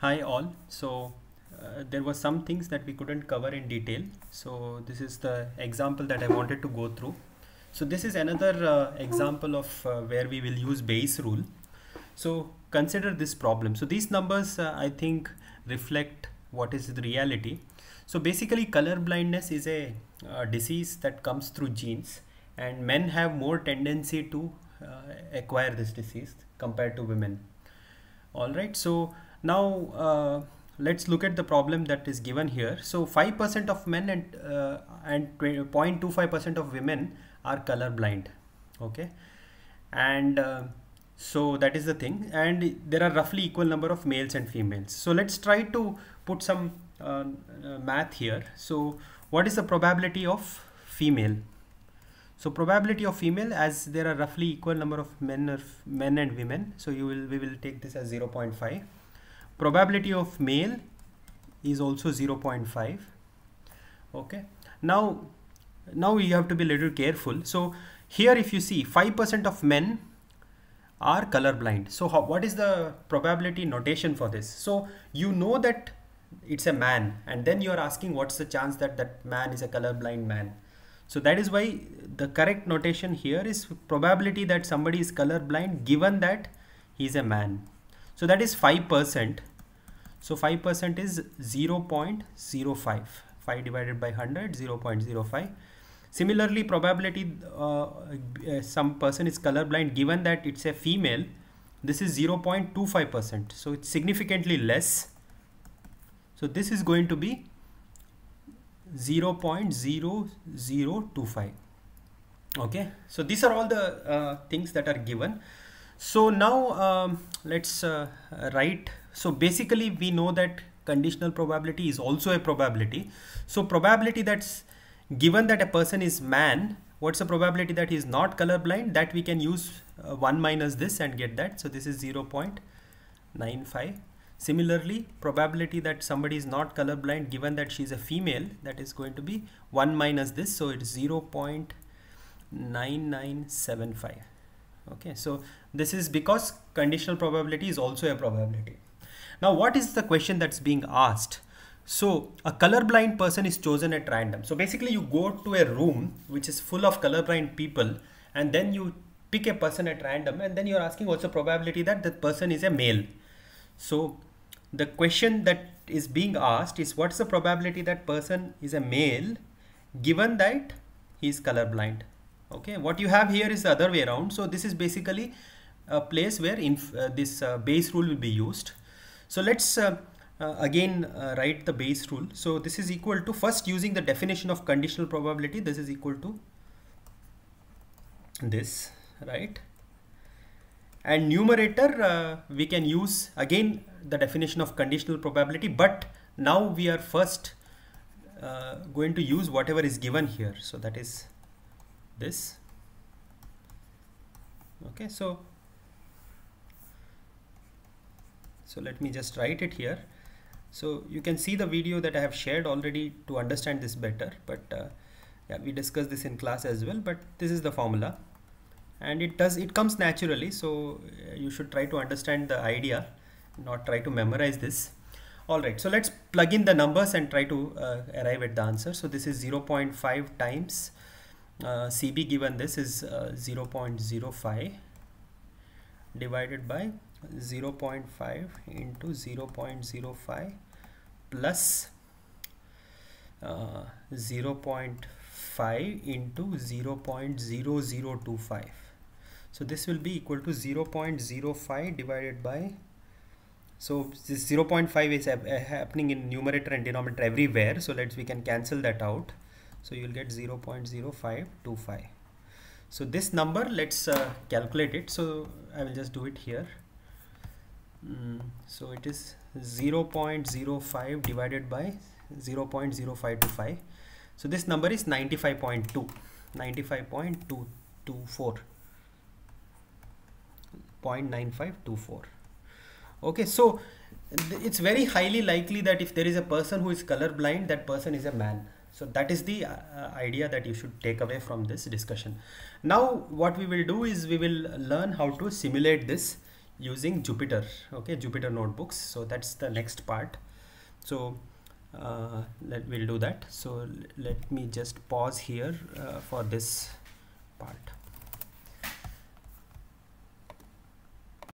hi all so uh, there were some things that we couldn't cover in detail so this is the example that i wanted to go through so this is another uh, example of uh, where we will use Bayes rule so consider this problem so these numbers uh, i think reflect what is the reality so basically color blindness is a uh, disease that comes through genes and men have more tendency to uh, acquire this disease compared to women all right so now, uh, let's look at the problem that is given here. So 5% of men and uh, and 0.25% of women are color blind. Okay. And uh, so that is the thing. And there are roughly equal number of males and females. So let's try to put some uh, uh math here. So what is the probability of female? So probability of female as there are roughly equal number of men or men and women. So you will we will take this as 0.5 probability of male is also 0.5 okay now now you have to be a little careful so here if you see 5% of men are colorblind so how, what is the probability notation for this so you know that it's a man and then you're asking what's the chance that that man is a colorblind man so that is why the correct notation here is probability that somebody is colorblind given that he is a man so that is 5%. So 5% is 0 0.05. 5 divided by 100, 0 0.05. Similarly, probability uh, uh, some person is colorblind given that it's a female, this is 0.25%. So it's significantly less. So this is going to be 0.0025 okay so these are all the uh, things that are given so now um, let's uh, write. So basically we know that conditional probability is also a probability. So probability that's given that a person is man, what's the probability that he is not colorblind that we can use uh, 1 minus this and get that. So this is 0 0.95. Similarly, probability that somebody is not colorblind given that she is a female that is going to be 1 minus this. So it's 0 0.9975 okay so this is because conditional probability is also a probability. Now, what is the question that's being asked? So a colorblind person is chosen at random. So basically you go to a room which is full of colorblind people and then you pick a person at random and then you're asking what's the probability that that person is a male. So the question that is being asked is what's the probability that person is a male given that he is colorblind. Okay, what you have here is the other way around. So this is basically a place where uh, this uh, base rule will be used. So let's uh, uh, again uh, write the base rule so this is equal to first using the definition of conditional probability this is equal to this right and numerator uh, we can use again the definition of conditional probability but now we are first going to use whatever is given here so that is this okay so So let me just write it here. So you can see the video that I have shared already to understand this better, but uh, yeah, we discussed this in class as well, but this is the formula and it does, it comes naturally. So uh, you should try to understand the idea, not try to memorize this. All right, so let's plug in the numbers and try to uh, arrive at the answer. So this is 0.5 times uh, CB given this is uh, 0.05 divided by 0 0.5 into 0 0.05 plus, uh, 0 0.5 into 0 0.0025 so this will be equal to 0 0.05 divided by so this 0 0.5 is eh, happening in numerator and denominator everywhere so let's we can cancel that out so you'll get 0 0.0525 so this number let's uh, calculate it so I will just do it here mm, so it is 0 0.05 divided by 0 0.0525 so this number is 95.2 95.224 okay so it's very highly likely that if there is a person who is colorblind that person is a man so that is the uh, uh, idea that you should take away from this discussion now what we will do is we will learn how to simulate this using jupyter okay jupyter notebooks so that's the next part so uh, let we'll do that so let me just pause here uh, for this part